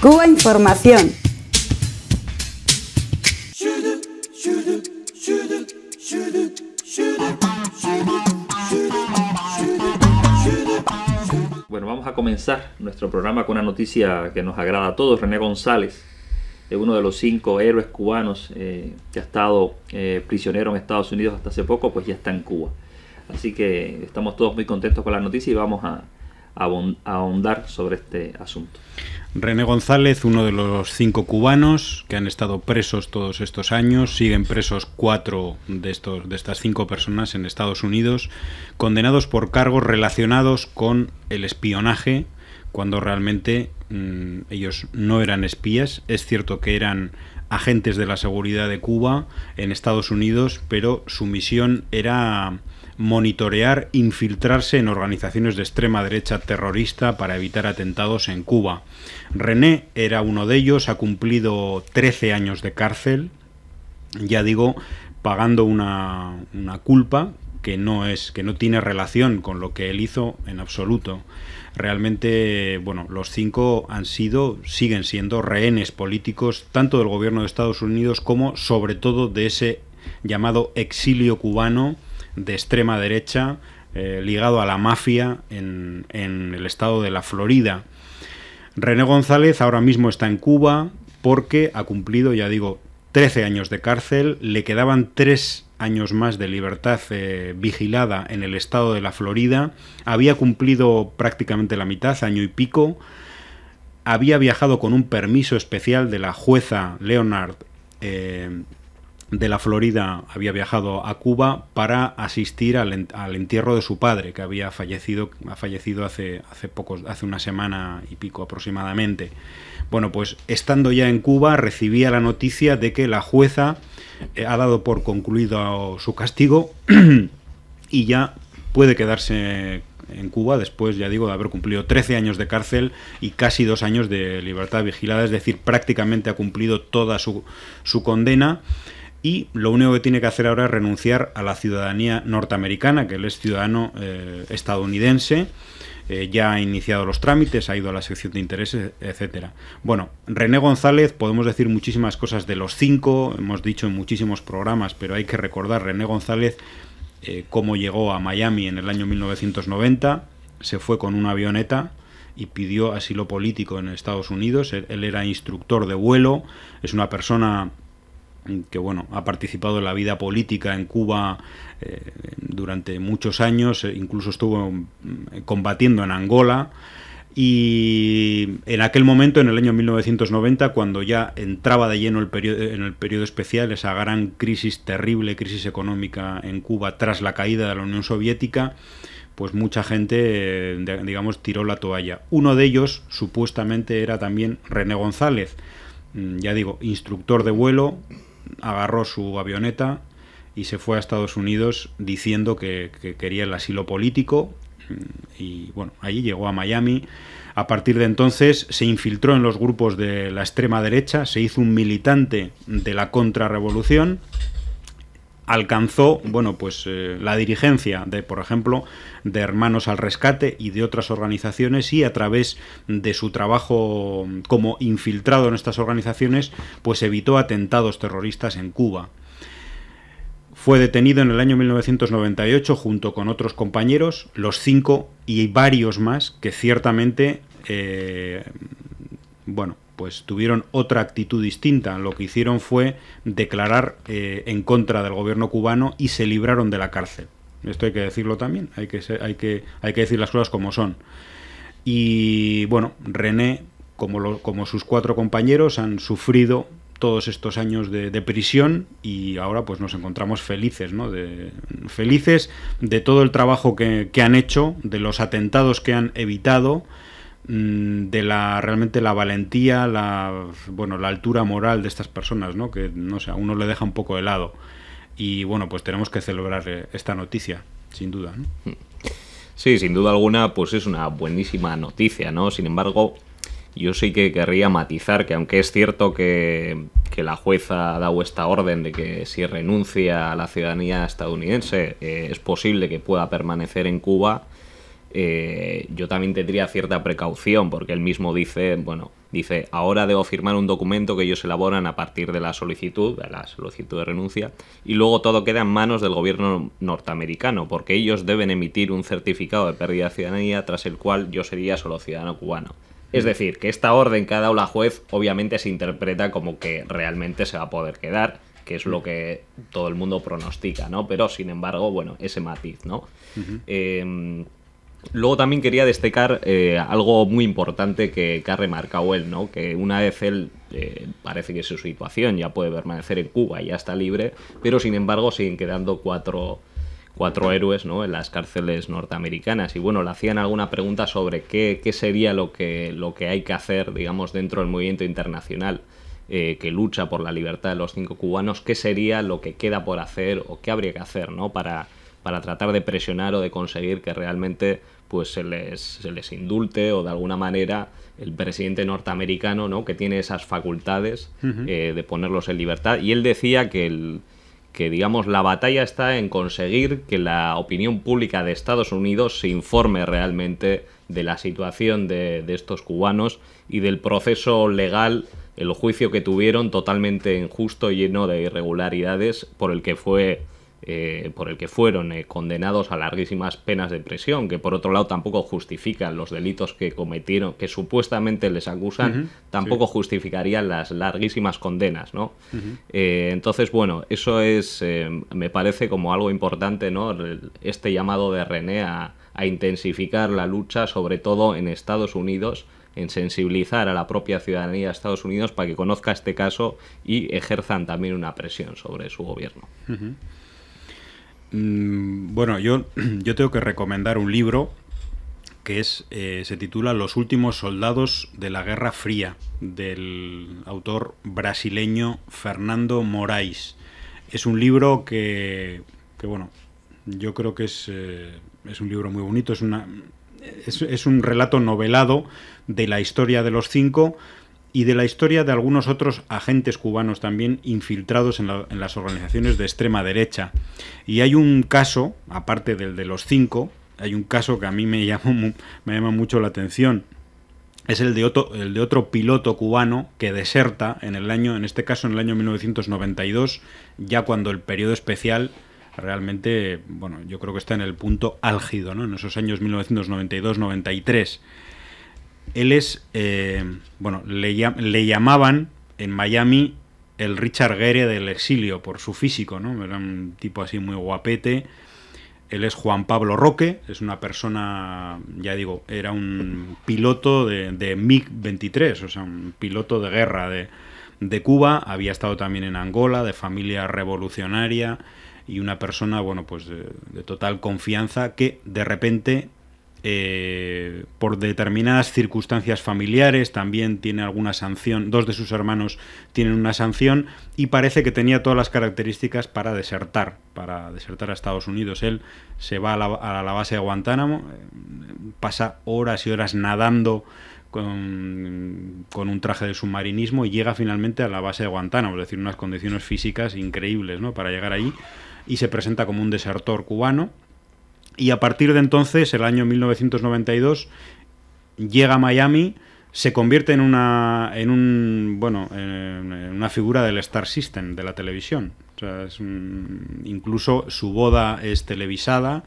Cuba Información. Bueno, vamos a comenzar nuestro programa con una noticia que nos agrada a todos. René González, es uno de los cinco héroes cubanos eh, que ha estado eh, prisionero en Estados Unidos hasta hace poco, pues ya está en Cuba. Así que estamos todos muy contentos con la noticia y vamos a, ahondar sobre este asunto. René González, uno de los cinco cubanos que han estado presos todos estos años, siguen presos cuatro de, estos, de estas cinco personas en Estados Unidos, condenados por cargos relacionados con el espionaje, cuando realmente mm, ellos no eran espías. Es cierto que eran agentes de la seguridad de Cuba en Estados Unidos, pero su misión era monitorear, infiltrarse en organizaciones de extrema derecha terrorista para evitar atentados en Cuba. René era uno de ellos, ha cumplido 13 años de cárcel, ya digo, pagando una, una culpa que no es que no tiene relación con lo que él hizo en absoluto. Realmente, bueno, los cinco han sido, siguen siendo rehenes políticos tanto del gobierno de Estados Unidos como, sobre todo, de ese llamado exilio cubano de extrema derecha eh, ligado a la mafia en, el estado de la Florida. René González ahora mismo está en Cuba porque ha cumplido, ya digo, 13 años de cárcel, le quedaban 3 años más de libertad eh, vigilada en el estado de la Florida, había cumplido prácticamente la mitad, año y pico, había viajado con un permiso especial de la jueza Leonard eh, de la Florida había viajado a Cuba para asistir al, entierro de su padre, que había fallecido, ha fallecido hace, hace, pocos, hace una semana y pico aproximadamente. Bueno, pues estando ya en Cuba recibía la noticia de que la jueza eh, ha dado por concluido su castigo y ya puede quedarse en Cuba después, ya digo, de haber cumplido 13 años de cárcel y casi dos años de libertad vigilada, es decir, prácticamente ha cumplido toda su, su condena y lo único que tiene que hacer ahora es renunciar a la ciudadanía norteamericana, que él es ciudadano eh, estadounidense, eh, ya ha iniciado los trámites, ha ido a la sección de intereses, etcétera. Bueno, René González, podemos decir muchísimas cosas de los cinco, hemos dicho en muchísimos programas, pero hay que recordar René González eh, cómo llegó a Miami en el año 1990, se fue con una avioneta y pidió asilo político en Estados Unidos, él era instructor de vuelo, es una persona Mm, que bueno, ha participado en la vida política en Cuba eh, durante muchos años, eh, incluso estuvo mm, combatiendo en Angola. Y en aquel momento, en el año 1990, cuando ya entraba de lleno el periodo, en el periodo especial, esa gran crisis, terrible crisis económica en Cuba tras la caída de la Unión Soviética, pues mucha gente, eh, digamos, tiró la toalla. Uno de ellos, supuestamente, era también René González, mm, ya digo, instructor de vuelo, agarró su avioneta y se fue a Estados Unidos diciendo que, quería el asilo político mm, y bueno, ahí llegó a Miami. A partir de entonces se infiltró en los grupos de la extrema derecha, se hizo un militante de la contrarrevolución alcanzó bueno pues eh, la dirigencia de por ejemplo de hermanos al rescate y de otras organizaciones y a través de su trabajo como infiltrado en estas organizaciones pues evitó atentados terroristas en Cuba fue detenido en el año 1998 junto con otros compañeros los cinco y varios más que ciertamente eh, bueno pues tuvieron otra actitud distinta. Lo que hicieron fue declarar eh, en contra del gobierno cubano y se libraron de la cárcel. Esto hay que decirlo también, hay que, hay que, hay que decir las cosas como son. Y bueno, René, como, como sus cuatro compañeros, han sufrido todos estos años de, prisión y ahora pues nos encontramos felices, ¿no? De, felices de todo el trabajo que, que han hecho, de los atentados que han evitado Mm, de la realmente la valentía, la bueno, la altura moral de estas personas, ¿no? Que no sé, a uno le deja un poco de lado. Y bueno, pues tenemos que celebrar eh, esta noticia, sin duda. ¿no? Sí, sin duda alguna, pues es una buenísima noticia, ¿no? Sin embargo, yo sí que querría matizar que aunque es cierto que, la jueza ha dado esta orden de que si renuncia a la ciudadanía estadounidense eh, es posible que pueda permanecer en Cuba, eh, yo también tendría cierta precaución, porque él mismo dice, bueno, dice, ahora debo firmar un documento que ellos elaboran a partir de la solicitud, de la solicitud de renuncia, y luego todo queda en manos del gobierno norteamericano, porque ellos deben emitir un certificado de pérdida de ciudadanía tras el cual yo sería solo ciudadano cubano. Es mm. decir, que esta orden cada ha la juez obviamente se interpreta como que realmente se va a poder quedar, que es lo mm. que todo el mundo pronostica, ¿no? Pero sin embargo, bueno, ese matiz, ¿no? Luego también quería destacar eh, algo muy importante que, ha remarcado él, ¿no? Que una vez él eh, parece que su situación ya puede permanecer en Cuba, y ya está libre, pero sin embargo siguen quedando cuatro, cuatro héroes ¿no? en las cárceles norteamericanas. Y bueno, le hacían alguna pregunta sobre qué, qué sería lo que, lo que hay que hacer, digamos, dentro del movimiento internacional. Eh, que lucha por la libertad de los cinco cubanos, qué sería lo que queda por hacer o qué habría que hacer, ¿no? Para, para tratar de presionar o de conseguir que realmente pues se les, se les indulte o de alguna manera el presidente norteamericano, ¿no? que tiene esas facultades eh, de ponerlos en libertad. Y él decía que, el, que, digamos, la batalla está en conseguir que la opinión pública de Estados Unidos se informe realmente de la situación de, de estos cubanos y del proceso legal, el juicio que tuvieron totalmente injusto, y lleno de irregularidades, por el que fue eh, por el que fueron eh, condenados a larguísimas penas de prisión, que por otro lado tampoco justifican los delitos que cometieron, que supuestamente les acusan, tampoco justificarían las larguísimas condenas, ¿no? Eh, entonces, bueno, eso es, me parece como algo importante, ¿no? Este llamado de René a, intensificar la lucha, sobre todo en Estados Unidos, en sensibilizar a la propia ciudadanía de Estados Unidos para que conozca este caso y ejerzan también una presión sobre su gobierno. Mm, bueno, yo, yo tengo que recomendar un libro que es, eh, se titula Los últimos soldados de la Guerra Fría, del autor brasileño Fernando Moraes. Es un libro que, que bueno, yo creo que es, eh, es un libro muy bonito, es, una, es, es un relato novelado de la historia de los cinco, y de la historia de algunos otros agentes cubanos también infiltrados en, las organizaciones de extrema derecha. Y hay un caso, aparte del de los cinco, hay un caso que a mí me, me llama mucho la atención. Es el de, otro, el de otro piloto cubano que deserta en el año, en este caso en el año 1992, ya cuando el periodo especial realmente, bueno, yo creo que está en el punto álgido, ¿no? En esos años 1992-93. Él es, eh, bueno, le, llamaban en Miami el Richard Gere del exilio por su físico, ¿no? Era un tipo así muy guapete. Él es Juan Pablo Roque, es una persona, ya digo, era un piloto de, MiG-23, o sea, un piloto de guerra de, Cuba, había estado también en Angola, de familia revolucionaria y una persona, bueno, pues de, total confianza que de repente eh, por determinadas circunstancias familiares, también tiene alguna sanción, dos de sus hermanos tienen una sanción y parece que tenía todas las características para desertar, para desertar a Estados Unidos. Él se va a la, base de Guantánamo, eh, pasa horas y horas nadando con, un traje de submarinismo y llega finalmente a la base de Guantánamo, es decir, unas condiciones físicas increíbles ¿no? para llegar ahí y se presenta como un desertor cubano y a partir de entonces, el año 1992, llega a Miami, se convierte en una, en un, bueno, en una figura del Star System, de la televisión. incluso su boda es televisada,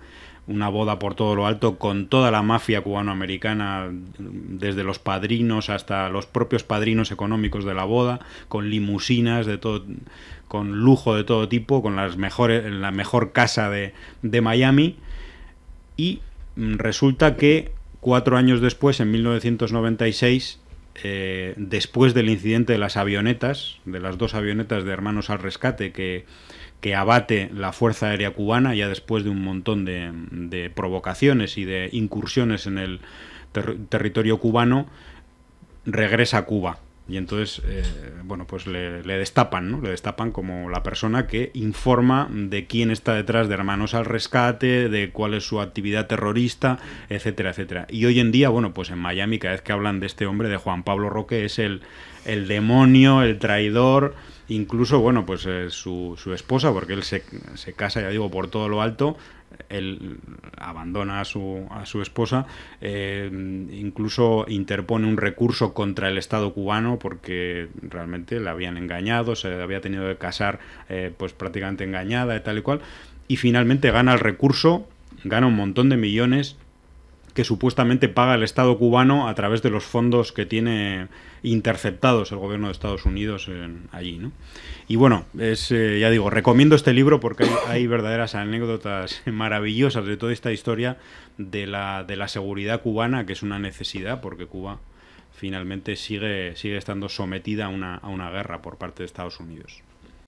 una boda por todo lo alto con toda la mafia cubanoamericana, desde los padrinos hasta los propios padrinos económicos de la boda, con limusinas de todo, con lujo de todo tipo, con las mejores, la mejor casa de, de Miami y mm, resulta que cuatro años después, en 1996, eh, después del incidente de las avionetas, de las dos avionetas de Hermanos al Rescate que, que abate la Fuerza Aérea Cubana, ya después de un montón de, provocaciones y de incursiones en el territorio cubano, regresa a Cuba y entonces, eh, bueno, pues le, destapan, ¿no? Le destapan como la persona que informa de quién está detrás de Hermanos al Rescate, de cuál es su actividad terrorista, etcétera, etcétera. Y hoy en día, bueno, pues en Miami cada vez que hablan de este hombre, de Juan Pablo Roque, es el, el demonio, el traidor, Incluso, bueno, pues eh, su, su, esposa, porque él se, se, casa, ya digo, por todo lo alto, él abandona a su, a su esposa, eh, incluso interpone un recurso contra el Estado cubano porque realmente la habían engañado, se había tenido que casar eh, pues prácticamente engañada y tal y cual, y finalmente gana el recurso, gana un montón de millones que supuestamente paga el Estado cubano a través de los fondos que tiene interceptados el gobierno de Estados Unidos allí. ¿no? Y bueno, es, eh, ya digo, recomiendo este libro porque hay, verdaderas anécdotas maravillosas de toda esta historia de la, de la seguridad cubana, que es una necesidad porque Cuba finalmente sigue, sigue estando sometida a una, a una guerra por parte de Estados Unidos.